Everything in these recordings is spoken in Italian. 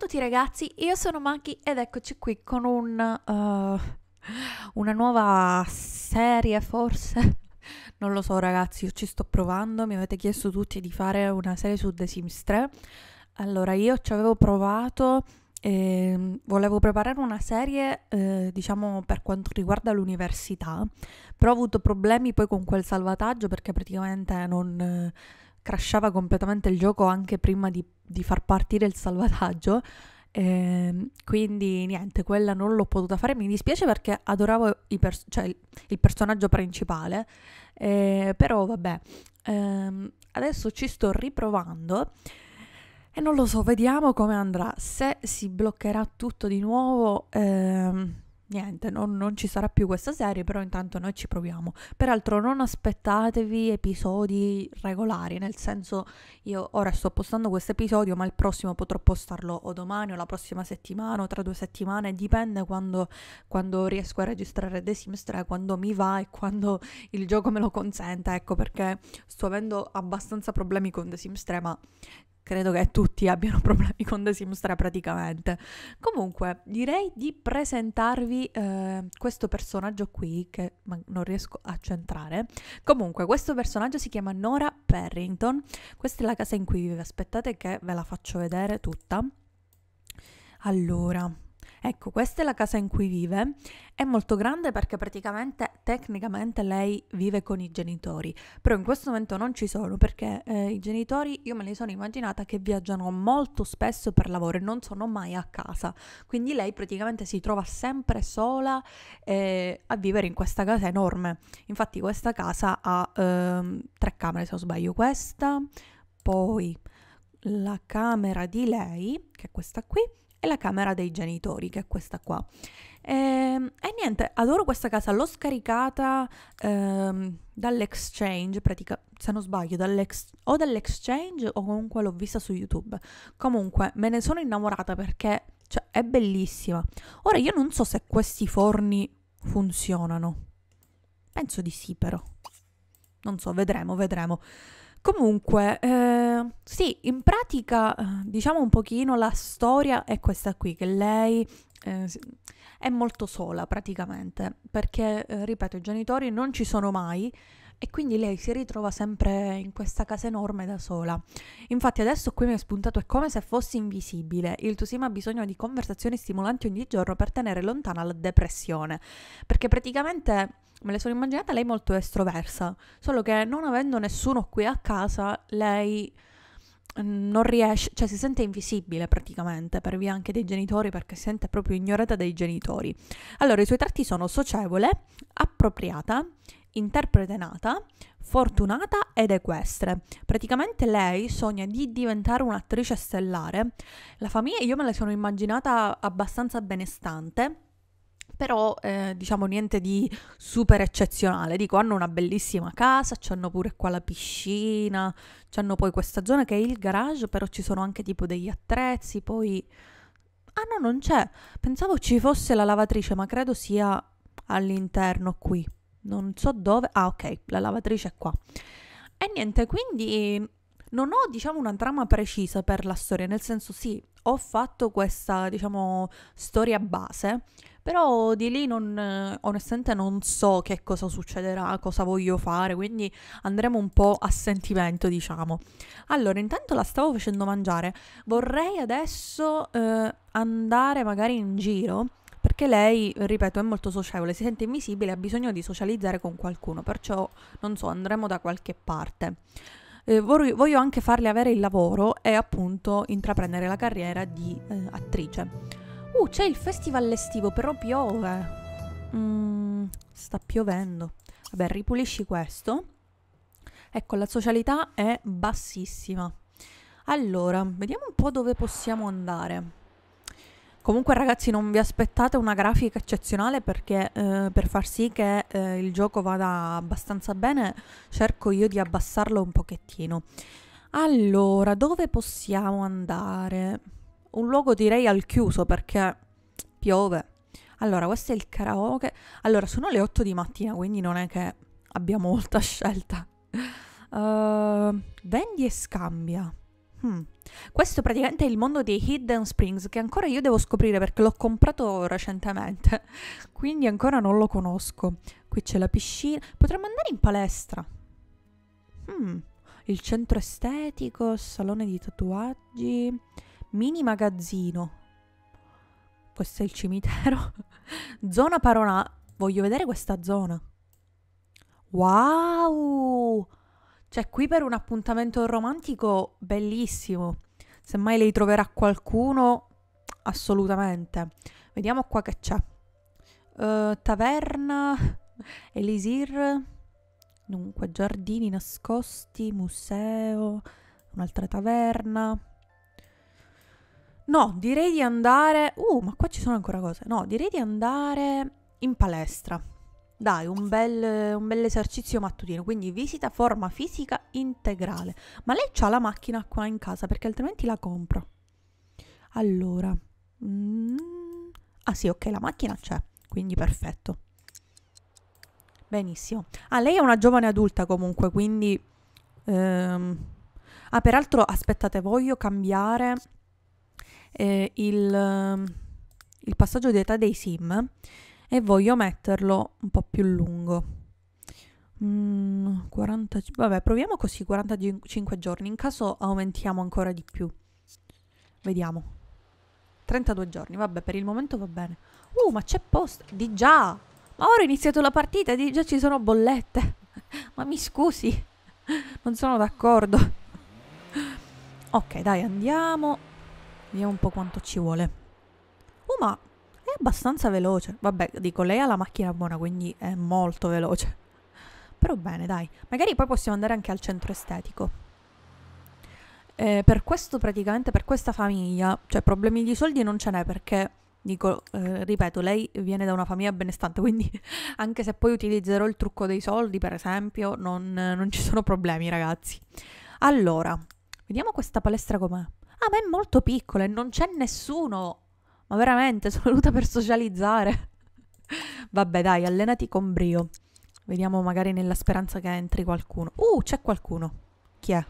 a tutti ragazzi, io sono Maki ed eccoci qui con un, uh, una nuova serie forse, non lo so ragazzi, io ci sto provando, mi avete chiesto tutti di fare una serie su The Sims 3, allora io ci avevo provato, eh, volevo preparare una serie eh, diciamo per quanto riguarda l'università, però ho avuto problemi poi con quel salvataggio perché praticamente non... Eh, crashava completamente il gioco anche prima di, di far partire il salvataggio. Eh, quindi niente, quella non l'ho potuta fare. Mi dispiace perché adoravo i pers- cioè, il, il personaggio principale. Eh, però vabbè, ehm, adesso ci sto riprovando. E non lo so, vediamo come andrà. Se si bloccherà tutto di nuovo, ehm, niente, non, non, ci sarà più questa serie, però intanto noi ci proviamo. Peraltro non aspettatevi episodi regolari, nel senso io ora sto postando questo episodio, ma il prossimo potrò postarlo o domani o la prossima settimana o tra due settimane, dipende quando, quando riesco a registrare The Sims 3, quando mi va e quando il gioco me lo consente, ecco perché sto avendo abbastanza problemi con The Sims 3, ma credo che tutti abbiano problemi con The Sims 3 praticamente. Comunque, direi di presentarvi eh, questo personaggio qui che non riesco a centrare. Comunque, questo personaggio si chiama Nora Perrington. Questa è la casa in cui vive. Aspettate che ve la faccio vedere tutta. Allora, Ecco, questa è la casa in cui vive, è molto grande perché praticamente tecnicamente lei vive con i genitori, però in questo momento non ci sono perché eh, i genitori io me li sono immaginata che viaggiano molto spesso per lavoro e non sono mai a casa, quindi lei praticamente si trova sempre sola eh, a vivere in questa casa enorme. Infatti questa casa ha ehm, tre camere se non sbaglio, questa, poi la camera di lei, che è questa qui, e la camera dei genitori, che è questa qua. E, ehm, e niente, adoro questa casa, l'ho scaricata ehm, dall'exchange, pratica, se non sbaglio, dall'ex, o dall'exchange o comunque l'ho vista su YouTube. Comunque me ne sono innamorata perché cioè, è bellissima. Ora io non so se questi forni funzionano. Penso di sì però. Non so, vedremo, vedremo. Comunque, eh, sì, in pratica eh, diciamo un pochino la storia è questa qui, che lei eh, è molto sola praticamente, perché, eh, ripeto, i genitori non ci sono mai e quindi lei si ritrova sempre in questa casa enorme da sola. Infatti adesso qui mi è spuntato è come se fossi invisibile. Il tuo Tusima ha bisogno di conversazioni stimolanti ogni giorno per tenere lontana la depressione, perché praticamente me le sono immaginata lei molto estroversa, solo che non avendo nessuno qui a casa, lei mm, non riesce, cioè si sente invisibile praticamente per via anche dei genitori perché si sente proprio ignorata dai genitori. Allora i suoi tratti sono socievole, appropriata, interprete nata, fortunata ed equestre. Praticamente lei sogna di diventare un'attrice stellare. La famiglia io me la sono immaginata abbastanza benestante però eh, diciamo niente di super eccezionale. Dico, hanno una bellissima casa, hanno pure qua la piscina, hanno poi questa zona che è il garage, però ci sono anche tipo degli attrezzi, poi... Ah no, non c'è. Pensavo ci fosse la lavatrice, ma credo sia all'interno qui. Non so dove. Ah, ok, la lavatrice è qua. E niente, quindi non ho diciamo una trama precisa per la storia, nel senso sì, ho fatto questa, diciamo, storia base, però di lì non, onestamente non so che cosa succederà, cosa voglio fare, quindi andremo un po' a sentimento, diciamo. Allora, intanto la stavo facendo mangiare, vorrei adesso eh, andare magari in giro perché lei, ripeto, è molto socievole, si sente invisibile, ha bisogno di socializzare con qualcuno, perciò non so, andremo da qualche parte eh, voglio, voglio, anche farle avere il lavoro e appunto intraprendere la carriera di eh, attrice. Uh, c'è il festival estivo, però piove. Mm, sta piovendo. Vabbè, ripulisci questo. Ecco, la socialità è bassissima. Allora, vediamo un po' dove possiamo andare. Comunque ragazzi non vi aspettate una grafica eccezionale perché eh, per far sì che eh, il gioco vada abbastanza bene cerco io di abbassarlo un pochettino. Allora, dove possiamo andare? Un luogo direi al chiuso perché piove. Allora, questo è il karaoke. Allora, sono le 8 di mattina, quindi non è che abbiamo molta scelta. Uh, vendi e scambia. Hmm. Questo praticamente è il mondo dei Hidden Springs che ancora io devo scoprire perché l'ho comprato recentemente, quindi ancora non lo conosco. Qui c'è la piscina, potremmo andare in palestra. Hmm. Il centro estetico, salone di tatuaggi, mini magazzino. Questo è il cimitero. zona Parona. voglio vedere questa zona. Wow! Cioè, qui per un appuntamento romantico bellissimo. Semmai lei troverà qualcuno, assolutamente. Vediamo qua che c'è. Uh, taverna, Elisir, dunque giardini nascosti, museo, un'altra taverna. No, direi di andare... Uh, ma qua ci sono ancora cose. No, direi di andare in palestra. Dai, un bel, un bel esercizio mattutino, quindi visita forma fisica integrale. Ma lei ha la macchina qua in casa perché altrimenti la compro. Allora, mm, ah sì, ok, la macchina c'è, quindi perfetto. Benissimo. Ah, lei è una giovane adulta comunque, quindi... Ehm, ah, peraltro, aspettate, voglio cambiare eh, il, il passaggio di età dei sim e voglio metterlo un po' più lungo. Mm, 40, vabbè, proviamo così, 45 giorni, in caso aumentiamo ancora di più. Vediamo. 32 giorni, vabbè, per il momento va bene. Uh, ma c'è posto, di già! Ma ora ho iniziato la partita, di già ci sono bollette. ma mi scusi, non sono d'accordo. ok, dai, andiamo. Vediamo un po' quanto ci vuole. Oh, ma è abbastanza veloce. Vabbè, dico, lei ha la macchina buona, quindi è molto veloce. Però bene, dai. Magari poi possiamo andare anche al centro estetico. Eh, per questo, praticamente, per questa famiglia, cioè problemi di soldi non ce n'è perché Dico, eh, ripeto, lei viene da una famiglia benestante, quindi anche se poi utilizzerò il trucco dei soldi, per esempio, non, non ci sono problemi, ragazzi. Allora, vediamo questa palestra com'è. Ah, ma è molto piccola e non c'è nessuno ma veramente, sono venuta per socializzare. Vabbè, dai, allenati con brio. Vediamo magari nella speranza che entri qualcuno. Uh, c'è qualcuno. Chi è?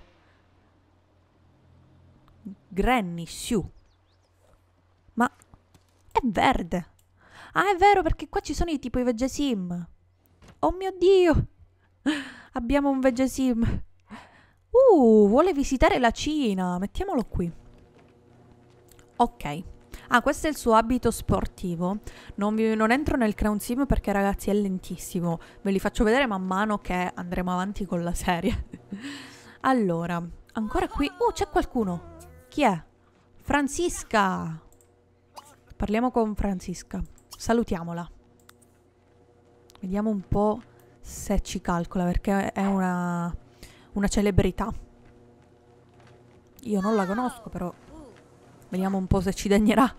Granny Sue. Ma è verde. Ah, è vero, perché qua ci sono i tipo i vegesim. Oh mio Dio! Abbiamo un vegesim. Uh, vuole visitare la Cina. Mettiamolo qui. Ok. Ah, questo è il suo abito sportivo. Non, vi, non entro nel crown sim perché ragazzi è lentissimo. Ve li faccio vedere man mano che andremo avanti con la serie. allora, ancora qui... Oh, c'è qualcuno! Chi è? Francisca! Parliamo con Francisca. Salutiamola. Vediamo un po' se ci calcola perché è una, una celebrità. Io non la conosco però Vediamo un po' se ci degnerà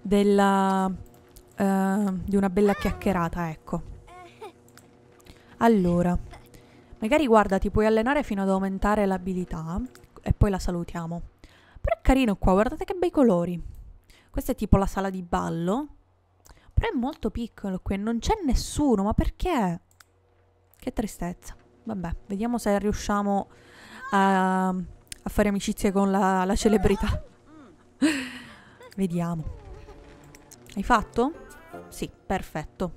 della, uh, di una bella chiacchierata, ecco. Allora, magari guarda, ti puoi allenare fino ad aumentare l'abilità e poi la salutiamo. Però è carino qua, guardate che bei colori. Questa è tipo la sala di ballo. Però è molto piccolo qui, non c'è nessuno, ma perché? Che tristezza. Vabbè, vediamo se riusciamo a, a fare amicizie con la, la celebrità. Vediamo. Hai fatto? Sì, perfetto.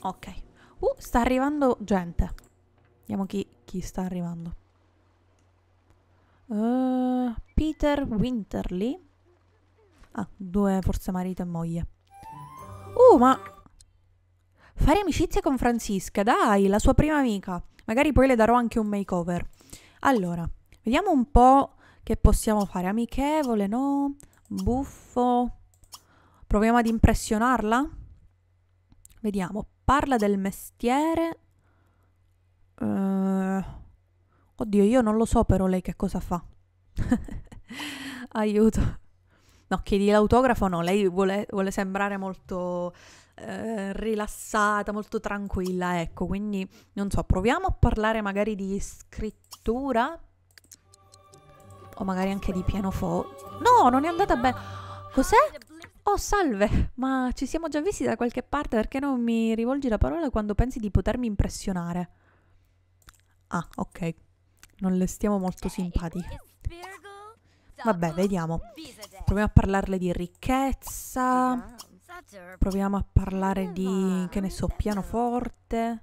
Ok. Uh, sta arrivando gente. Vediamo chi, chi sta arrivando. Uh, Peter Winterly. Ah, due forse marito e moglie. Uh, ma... Fare amicizia con Francisca, dai, la sua prima amica. Magari poi le darò anche un makeover. Allora, vediamo un po' Che possiamo fare? Amichevole, no? Buffo? Proviamo ad impressionarla? Vediamo. Parla del mestiere. Uh, oddio, io non lo so però lei che cosa fa. Aiuto. No, chiedi l'autografo no, lei vuole, vuole sembrare molto eh, rilassata, molto tranquilla, ecco, quindi non so, proviamo a parlare magari di scrittura o magari anche di pianoforte. No, non è andata bene. Cos'è? Oh, salve, ma ci siamo già visti da qualche parte perché non mi rivolgi la parola quando pensi di potermi impressionare? Ah, ok. Non le stiamo molto simpatiche. Vabbè, vediamo. Proviamo a parlarle di ricchezza. Proviamo a parlare di, che ne so, pianoforte.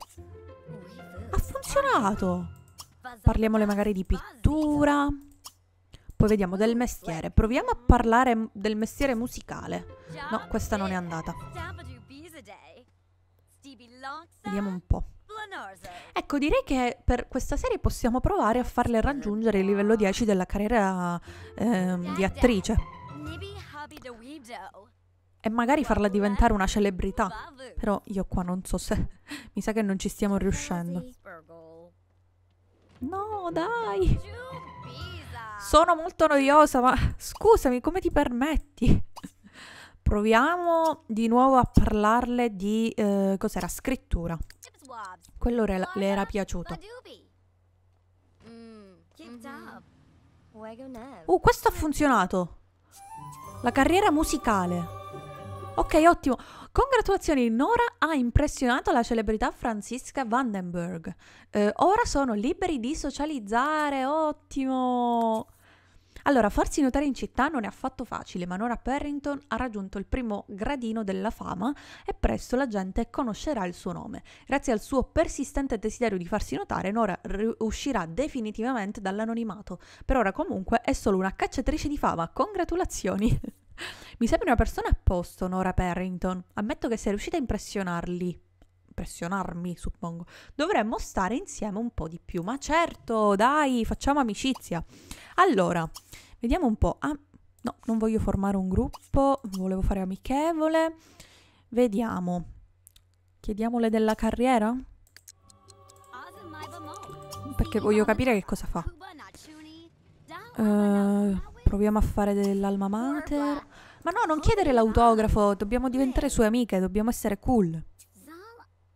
Ha funzionato! Parliamole magari di pittura. Poi vediamo del mestiere. Proviamo a parlare del mestiere musicale. No, questa non è andata. Vediamo un po'. Ecco, direi che per questa serie possiamo provare a farle raggiungere il livello 10 della carriera eh, di attrice. E magari farla diventare una celebrità. Però io qua non so se... Mi sa che non ci stiamo riuscendo. No, dai! Sono molto noiosa, ma scusami, come ti permetti? Proviamo di nuovo a parlarle di eh, cos'era scrittura. Quello re- le era piaciuto. Uh, questo ha funzionato. La carriera musicale. Ok, ottimo. Congratulazioni, Nora ha impressionato la celebrità Franziska Vandenberg. Eh, ora sono liberi di socializzare, ottimo! Allora, farsi notare in città non è affatto facile, ma Nora Perrington ha raggiunto il primo gradino della fama e presto la gente conoscerà il suo nome. Grazie al suo persistente desiderio di farsi notare, Nora uscirà definitivamente dall'anonimato. Per ora comunque è solo una cacciatrice di fama. Congratulazioni! Mi sembra una persona a posto, Nora Parrington. Ammetto che sei riuscita a impressionarli. Impressionarmi, suppongo. Dovremmo stare insieme un po' di più. Ma certo, dai, facciamo amicizia. Allora, vediamo un po'. Ah, no, non voglio formare un gruppo, volevo fare amichevole. Vediamo. Chiediamole della carriera? Perché voglio capire che cosa fa. Uh, Proviamo a fare dell'alma mater. Ma no, non oh, chiedere l'autografo, dobbiamo diventare sue amiche, dobbiamo essere cool.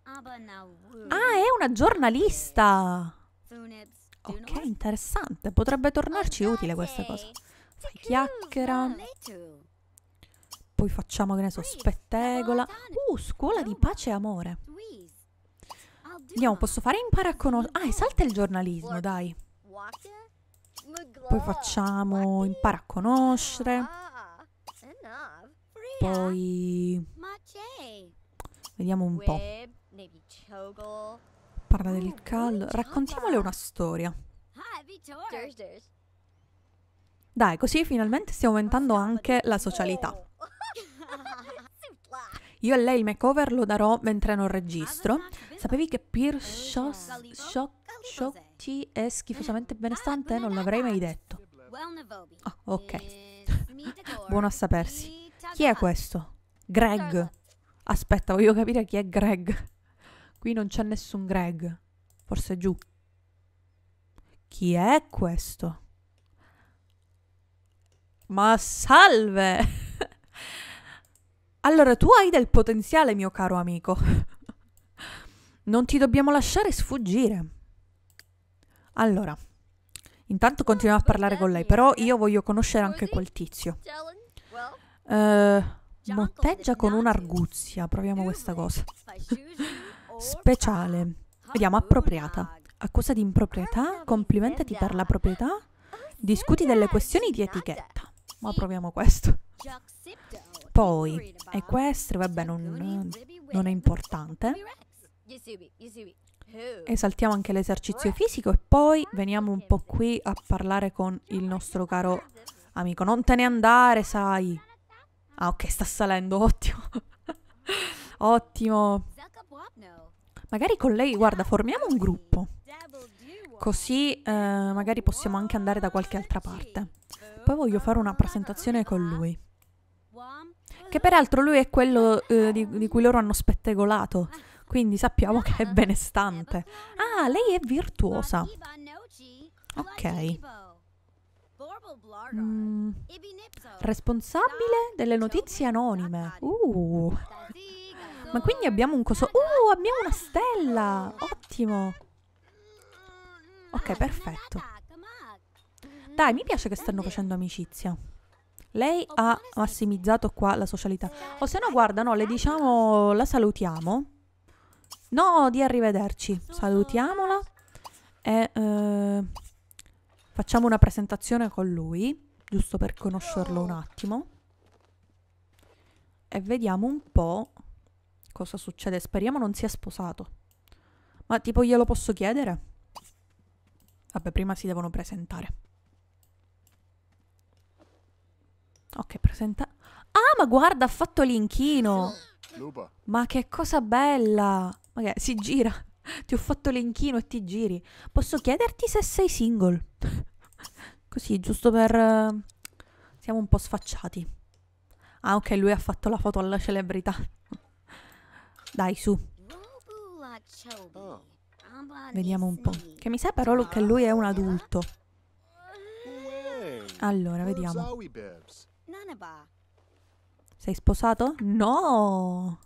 Ah, è una giornalista! Ok, interessante, potrebbe tornarci utile questa cosa. Fai chiacchiera. Poi facciamo, che ne so, spettegola. Uh, scuola di oh, pace e amore. Andiamo, posso fare impara a conoscere... Ah, esalta il giornalismo, dai poi facciamo impara a conoscere, poi vediamo un po'. Parla del caldo raccontiamole una storia. Dai, così finalmente stiamo aumentando anche la socialità. Io a lei il makeover lo darò mentre non registro. Sapevi che Pier Sciocchi è eh, schifosamente ah, benestante? Non l'avrei mai detto. Ah, oh, ok. Eh, Buono a sapersi. Chi è questo? Greg. Aspetta, voglio capire chi è Greg. Qui non c'è nessun Greg. Forse giù. Chi è questo? Ma salve! Allora tu hai del potenziale, mio caro amico. non ti dobbiamo lasciare sfuggire. Allora, intanto continuiamo a parlare con lei, però eh? io voglio conoscere anche quel tizio. Uh, motteggia con un'arguzia, proviamo questa cosa. Speciale. Vediamo, appropriata. Accusa di improprietà, complimentati per la proprietà, discuti delle questioni di etichetta. Ma proviamo questo. Poi, equestri, vabbè, non, non è importante. Esaltiamo anche l'esercizio fisico e poi veniamo un po' qui a parlare con il nostro caro amico. Non te ne andare, sai. Ah, ok, sta salendo, ottimo. ottimo. Magari con lei, guarda, formiamo un gruppo. Così eh, magari possiamo anche andare da qualche altra parte. Poi voglio fare una presentazione con lui. Che peraltro lui è quello eh, di, di cui loro hanno spettegolato, quindi sappiamo che è benestante. Ah, lei è virtuosa. Ok. Mm. Responsabile delle notizie anonime. Uh. Ma quindi abbiamo un coso... Uh, abbiamo una stella! Ottimo! Ok, perfetto. Dai, mi piace che stanno facendo amicizia. Lei ha massimizzato qua la socialità. O se no, guarda, no, le diciamo la salutiamo. No, di arrivederci. Salutiamola. E eh, facciamo una presentazione con lui, giusto per conoscerlo un attimo. E vediamo un po' cosa succede. Speriamo non sia sposato. Ma tipo glielo posso chiedere? Vabbè, prima si devono presentare. Ok, presenta... Ah, ma guarda, ha fatto l'inchino! Lupa. Ma che cosa bella! Magari okay, si gira. Ti ho fatto l'inchino e ti giri. Posso chiederti se sei single? Così, giusto per... Eh, siamo un po' sfacciati. Ah, ok, lui ha fatto la foto alla celebrità. Dai, su. Vediamo un po'. Che mi sa però che lui è un adulto. Allora, vediamo. Sei sposato? No!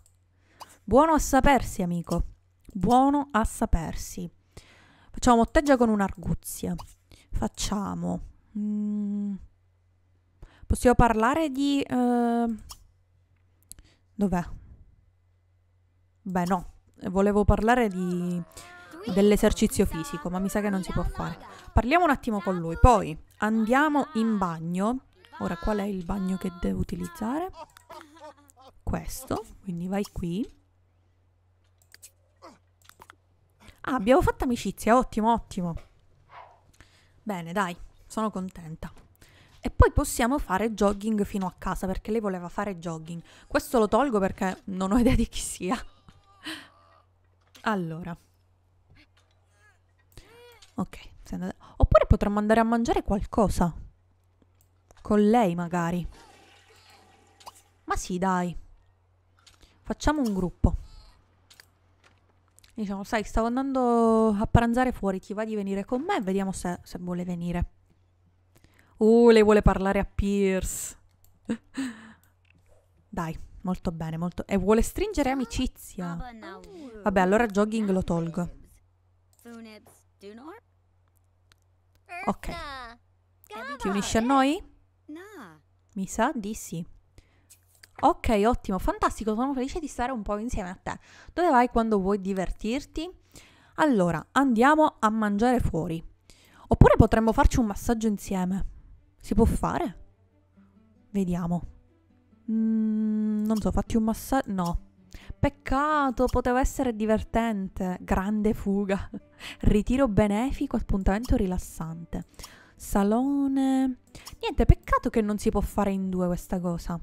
Buono a sapersi, amico. Buono a sapersi. Facciamo motteggia con un'arguzia. Facciamo... Mm. possiamo parlare di... Uh... Dov'è? Beh, no. Volevo parlare di dell'esercizio fisico, ma mi sa che non si può fare. Parliamo un attimo con lui, poi andiamo in bagno Ora qual è il bagno che devo utilizzare? Questo, quindi vai qui. Ah, abbiamo fatto amicizia, ottimo, ottimo. Bene, dai, sono contenta. E poi possiamo fare jogging fino a casa perché lei voleva fare jogging. Questo lo tolgo perché non ho idea di chi sia. Allora. Ok, oppure potremmo andare a mangiare qualcosa. Con lei magari. Ma sì, dai. Facciamo un gruppo. Diciamo, sai, stavo andando a pranzare fuori, ti va di venire con me? Vediamo se, se vuole venire. Uh, lei vuole parlare a Pierce. Dai, molto bene, molto... E vuole stringere amicizia. Vabbè, allora jogging lo tolgo. Ok. Ti unisci a noi? Mi sa di sì. Ok, ottimo, fantastico, sono felice di stare un po' insieme a te. Dove vai quando vuoi divertirti? Allora, andiamo a mangiare fuori. Oppure potremmo farci un massaggio insieme. Si può fare? Vediamo. Mm, non so, fatti un massaggio... No. Peccato, poteva essere divertente. Grande fuga. Ritiro benefico, appuntamento rilassante salone. Niente, peccato che non si può fare in due questa cosa.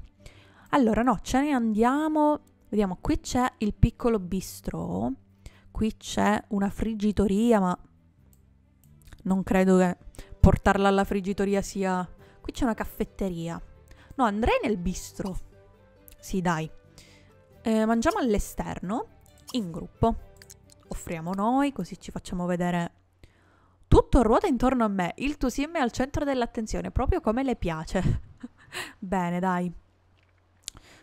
Allora, no, ce ne andiamo. Vediamo, qui c'è il piccolo bistro. Qui c'è una friggitoria, ma non credo che portarla alla friggitoria sia... Qui c'è una caffetteria. No, andrei nel bistro. Sì, dai. Eh, mangiamo all'esterno, in gruppo. Offriamo noi, così ci facciamo vedere tutto ruota intorno a me, il tuo sim è al centro dell'attenzione, proprio come le piace. Bene, dai.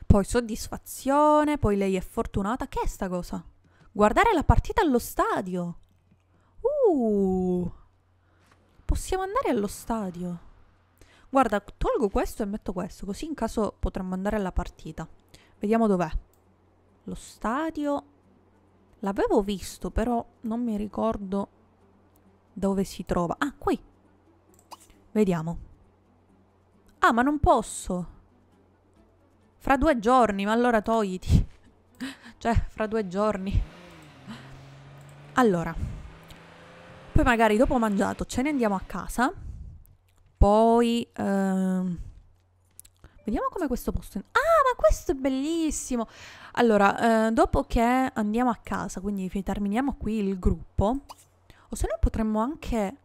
Poi soddisfazione, poi lei è fortunata. Che è sta cosa? Guardare la partita allo stadio. Uh! Possiamo andare allo stadio. Guarda, tolgo questo e metto questo, così in caso potremmo andare alla partita. Vediamo dov'è. Lo stadio. L'avevo visto, però non mi ricordo dove si trova? Ah, qui. Vediamo. Ah, ma non posso. Fra due giorni, ma allora togliti. cioè, fra due giorni. Allora. Poi magari dopo mangiato ce ne andiamo a casa. Poi... Ehm... Vediamo come questo posto... Ah, ma questo è bellissimo! Allora, eh, dopo che andiamo a casa, quindi terminiamo qui il gruppo, o se no potremmo anche...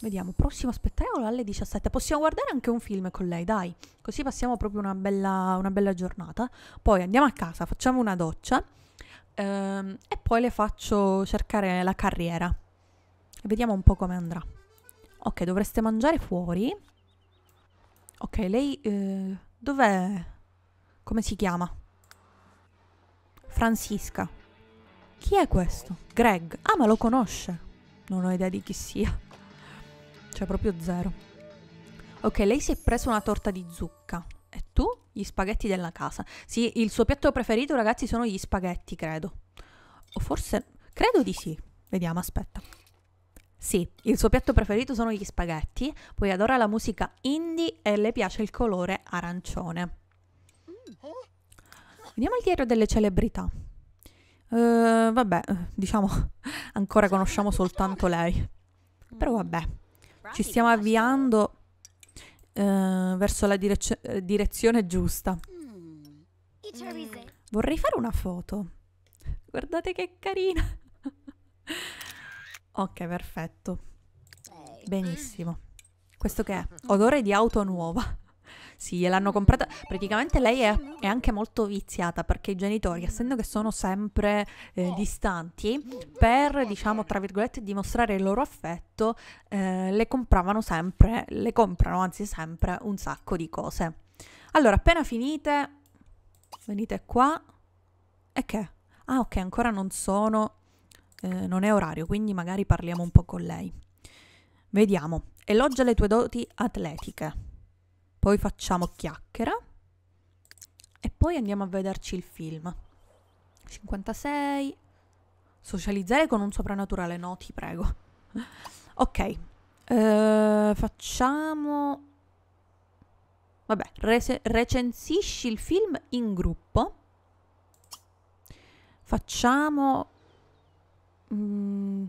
Vediamo, prossimo spettacolo alle 17. Possiamo guardare anche un film con lei, dai. Così passiamo proprio una bella, una bella giornata. Poi andiamo a casa, facciamo una doccia. Ehm, e poi le faccio cercare la carriera. Vediamo un po' come andrà. Ok, dovreste mangiare fuori. Ok, lei... Eh, dov'è? Come si chiama? Francisca. Chi è questo? Greg. Ah, ma lo conosce. Non ho idea di chi sia. Cioè, proprio zero. Ok, lei si è presa una torta di zucca. E tu? Gli spaghetti della casa. Sì, il suo piatto preferito, ragazzi, sono gli spaghetti, credo. O forse... Credo di sì. Vediamo, aspetta. Sì, il suo piatto preferito sono gli spaghetti, poi adora la musica indie e le piace il colore arancione. Vediamo il dietro delle celebrità. Uh, vabbè, eh, diciamo, ancora conosciamo soltanto lei. Però vabbè, ci stiamo avviando uh, verso la direzio direzione giusta. Mm. Vorrei fare una foto. Guardate che carina. ok, perfetto. Benissimo. Questo che è? Odore di auto nuova. Sì, gliel'hanno comprata. Praticamente lei è, è, anche molto viziata perché i genitori, essendo che sono sempre eh, distanti, per, diciamo, tra virgolette, dimostrare il loro affetto, eh, le compravano sempre, le comprano anzi sempre un sacco di cose. Allora, appena finite, venite qua. E che? Ah, ok, ancora non sono... Eh, non è orario, quindi magari parliamo un po' con lei. Vediamo. Elogia le tue doti atletiche poi facciamo chiacchiera e poi andiamo a vederci il film. 56. Socializzare con un soprannaturale, no, ti prego. ok, uh, facciamo... Vabbè, rec- recensisci il film in gruppo. Facciamo... Mm,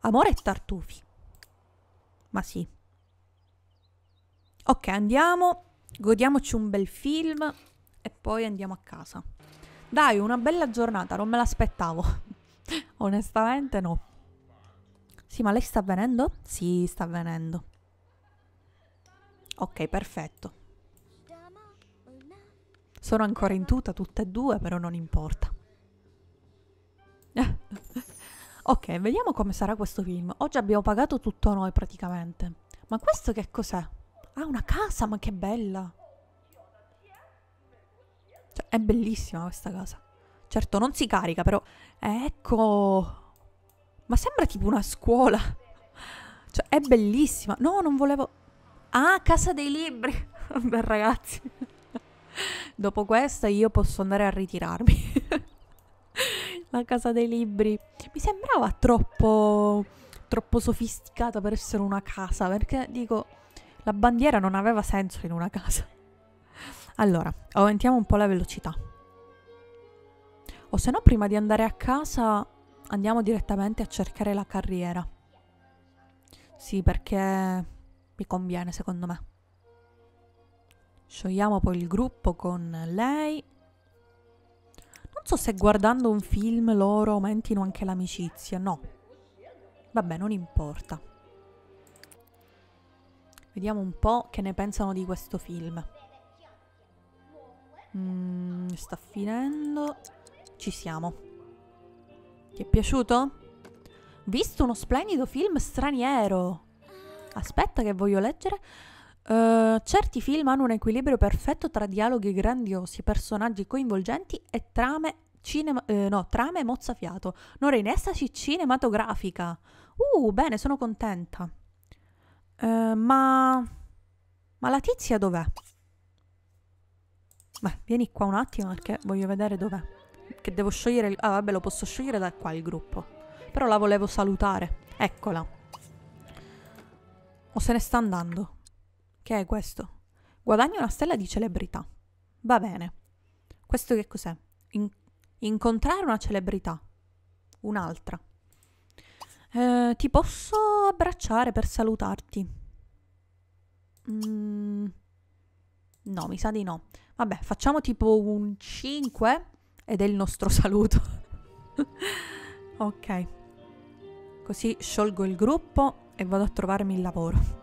amore e tartufi. Ma sì. Ok, andiamo, godiamoci un bel film e poi andiamo a casa. Dai, una bella giornata, non me l'aspettavo. Onestamente no. Sì, ma lei sta venendo? Sì, sta venendo. Ok, perfetto. Sono ancora in tuta tutte e due, però non importa. ok, vediamo come sarà questo film. Oggi abbiamo pagato tutto noi praticamente. Ma questo che cos'è? Ah, una casa, ma che bella! Cioè, è bellissima questa casa. Certo, non si carica, però... Ecco! Ma sembra tipo una scuola. Cioè, è bellissima. No, non volevo... Ah, casa dei libri! Beh, ragazzi... Dopo questa io posso andare a ritirarmi. La casa dei libri. Mi sembrava troppo... troppo sofisticata per essere una casa, perché dico... La bandiera non aveva senso in una casa. Allora, aumentiamo un po' la velocità. O se no, prima di andare a casa, andiamo direttamente a cercare la carriera. Sì, perché mi conviene, secondo me. Sciogliamo poi il gruppo con lei. Non so se guardando un film loro aumentino anche l'amicizia, no. Vabbè, non importa. Vediamo un po' che ne pensano di questo film. Mm, sta finendo. Ci siamo. Ti è piaciuto? Visto uno splendido film straniero. Aspetta che voglio leggere. Uh, certi film hanno un equilibrio perfetto tra dialoghi grandiosi, personaggi coinvolgenti e trame, cinema, eh, no, trame mozzafiato. Norin, estaci cinematografica. Uh, bene, sono contenta. Eh, ma... Ma la tizia dov'è? Beh, vieni qua un attimo perché voglio vedere dov'è. Che devo sciogliere... Il... Ah, vabbè, lo posso sciogliere da qua il gruppo. Però la volevo salutare. Eccola. O se ne sta andando. Che è questo? Guadagna una stella di celebrità. Va bene. Questo che cos'è? In... incontrare una celebrità. Un'altra. Eh, ti posso abbracciare per salutarti? Mm, no, mi sa di no. Vabbè, facciamo tipo un 5 ed è il nostro saluto. ok. Così sciolgo il gruppo e vado a trovarmi il lavoro.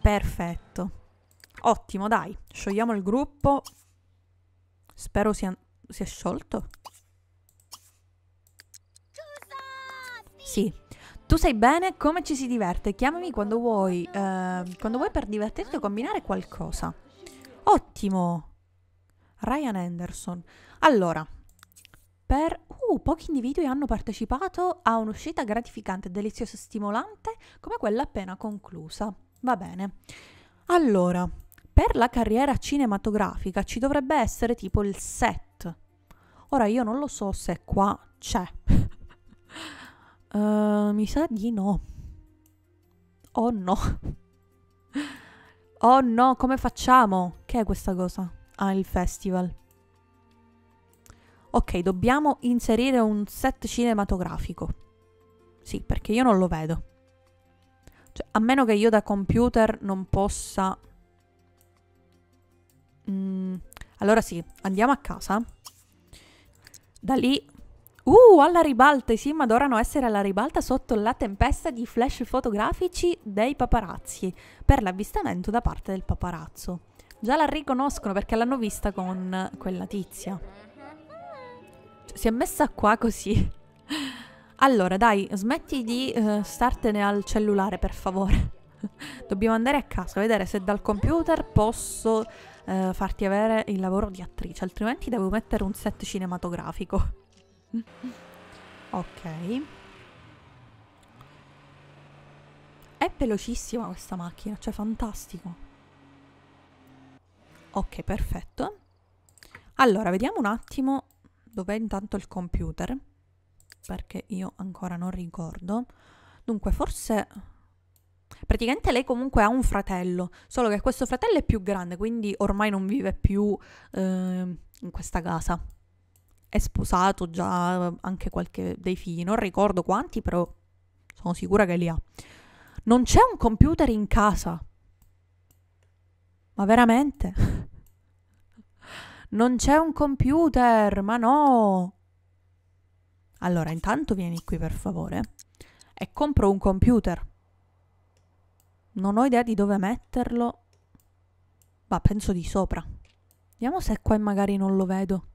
Perfetto. Ottimo, dai. Sciogliamo il gruppo. Spero sia, sia sciolto. Sì. Tu sai bene come ci si diverte, chiamami quando vuoi, eh, quando vuoi per divertirti o combinare qualcosa. Ottimo! Ryan Anderson. Allora, per... Uh, pochi individui hanno partecipato a un'uscita gratificante, deliziosa e stimolante come quella appena conclusa. Va bene. Allora, per la carriera cinematografica ci dovrebbe essere tipo il set. Ora io non lo so se qua c'è. Uh, mi sa di no. Oh no. oh no, come facciamo? Che è questa cosa? Ah, il festival. Ok, dobbiamo inserire un set cinematografico. Sì, perché io non lo vedo. Cioè, a meno che io da computer non possa... Mm, allora sì, andiamo a casa. Da lì Uh, alla ribalta! I sim adorano essere alla ribalta sotto la tempesta di flash fotografici dei paparazzi per l'avvistamento da parte del paparazzo. Già la riconoscono perché l'hanno vista con quella tizia. Cioè, si è messa qua così. Allora, dai, smetti di uh, startene al cellulare, per favore. Dobbiamo andare a casa, vedere se dal computer posso uh, farti avere il lavoro di attrice, altrimenti devo mettere un set cinematografico ok. È velocissima questa macchina, cioè fantastico. Ok, perfetto. Allora, vediamo un attimo dov'è intanto il computer, perché io ancora non ricordo. Dunque, forse... Praticamente lei comunque ha un fratello, solo che questo fratello è più grande, quindi ormai non vive più eh, in questa casa è sposato già eh, anche qualche dei figli, non ricordo quanti, però sono sicura che li ha. Non c'è un computer in casa. Ma veramente? non c'è un computer, ma no. Allora, intanto vieni qui per favore e compro un computer. Non ho idea di dove metterlo, ma penso di sopra. Vediamo se qua magari non lo vedo.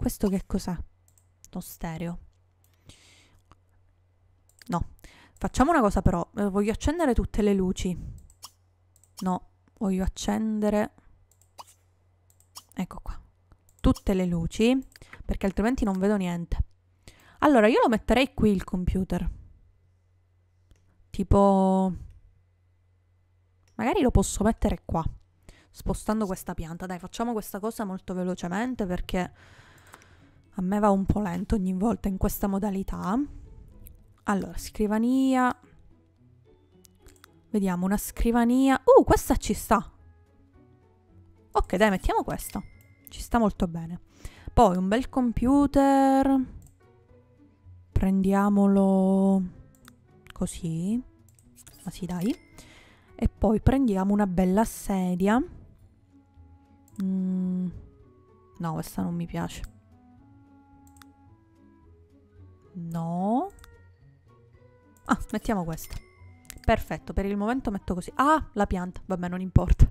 Questo che cos'è? Lo stereo. No. Facciamo una cosa però. Eh, voglio accendere tutte le luci. No. Voglio accendere... Ecco qua. Tutte le luci. Perché altrimenti non vedo niente. Allora, io lo metterei qui il computer. Tipo... Magari lo posso mettere qua. Spostando questa pianta. Dai, facciamo questa cosa molto velocemente perché a me va un po' lento ogni volta in questa modalità. Allora, scrivania. Vediamo, una scrivania. Uh, questa ci sta. Ok, dai, mettiamo questa. Ci sta molto bene. Poi un bel computer. Prendiamolo così. Ma ah, sì, dai. E poi prendiamo una bella sedia. Mm. No, questa non mi piace. No. Ah, mettiamo questo. Perfetto, per il momento metto così. Ah, la pianta, vabbè, non importa.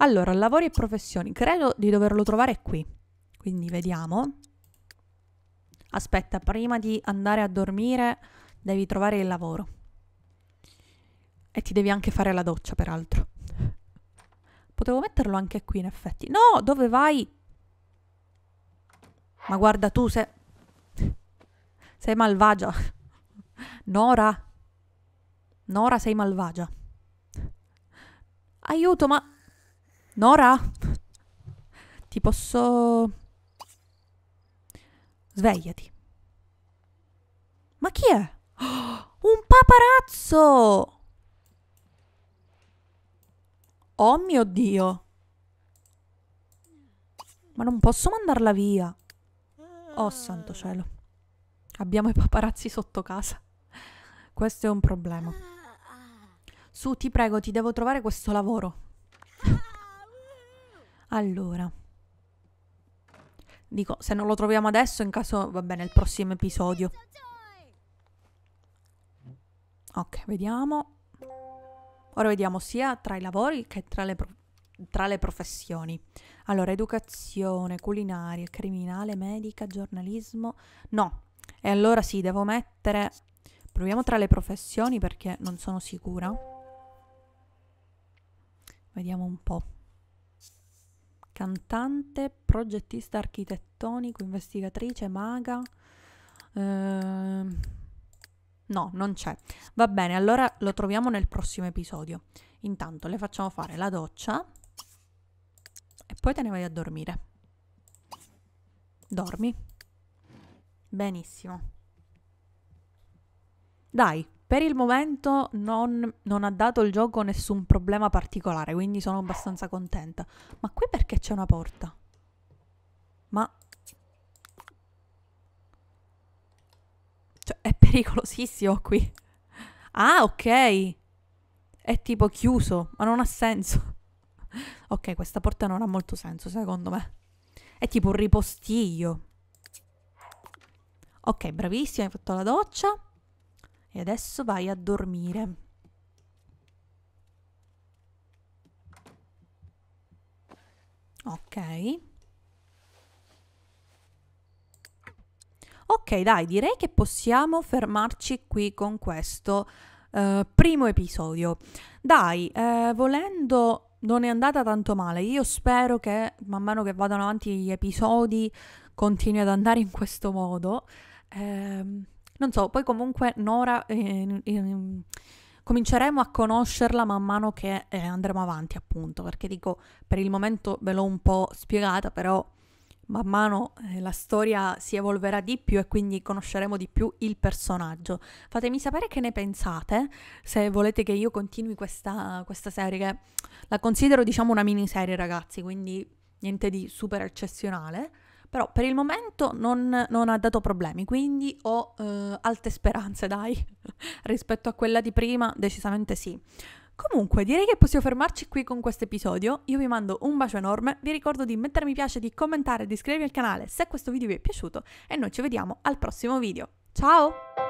Allora, lavori e professioni. Credo di doverlo trovare qui. Quindi vediamo. Aspetta, prima di andare a dormire devi trovare il lavoro. E ti devi anche fare la doccia, peraltro. Potevo metterlo anche qui, in effetti. No, dove vai? Ma guarda tu se... Sei malvagia. Nora. Nora, sei malvagia. Aiuto, ma... Nora? Ti posso... Svegliati. Ma chi è? Oh, un paparazzo! Oh mio Dio! Ma non posso mandarla via. Oh santo cielo. Abbiamo i paparazzi sotto casa. Questo è un problema. Su, ti prego, ti devo trovare questo lavoro. allora. Dico, se non lo troviamo adesso, in caso, va bene, il prossimo episodio. Ok, vediamo. Ora vediamo sia tra i lavori che tra le, tra le professioni. Allora, educazione, culinaria, criminale, medica, giornalismo. No, e allora sì, devo mettere... Proviamo tra le professioni perché non sono sicura. Vediamo un po'. Cantante, progettista architettonico, investigatrice, maga. Ehm... No, non c'è. Va bene, allora lo troviamo nel prossimo episodio. Intanto le facciamo fare la doccia e poi te ne vai a dormire. Dormi. Benissimo. Dai, per il momento non, non, ha dato il gioco nessun problema particolare, quindi sono abbastanza contenta. Ma qui perché c'è una porta? Ma... Cioè, è pericolosissimo qui. Ah, ok. È tipo chiuso, ma non ha senso. ok, questa porta non ha molto senso, secondo me. È tipo un ripostiglio. Ok, bravissima, hai fatto la doccia e adesso vai a dormire. Ok. Ok, dai, direi che possiamo fermarci qui con questo eh, primo episodio. Dai, eh, volendo non è andata tanto male. Io spero che man mano che vadano avanti gli episodi continui ad andare in questo modo. Ehm, non so, poi comunque Nora eh, eh, cominceremo a conoscerla man mano che eh, andremo avanti, appunto, perché dico, per il momento ve l'ho un po' spiegata, però man mano eh, la storia si evolverà di più e quindi conosceremo di più il personaggio. Fatemi sapere che ne pensate, se volete che io continui questa, questa serie, che la considero diciamo una miniserie ragazzi, quindi niente di super eccezionale. Però per il momento non, non ha dato problemi, quindi ho eh, alte speranze, dai, rispetto a quella di prima, decisamente sì. Comunque, direi che possiamo fermarci qui con questo episodio. Io vi mando un bacio enorme, vi ricordo di mettere mi piace, di commentare, di iscrivervi al canale se questo video vi è piaciuto e noi ci vediamo al prossimo video. Ciao!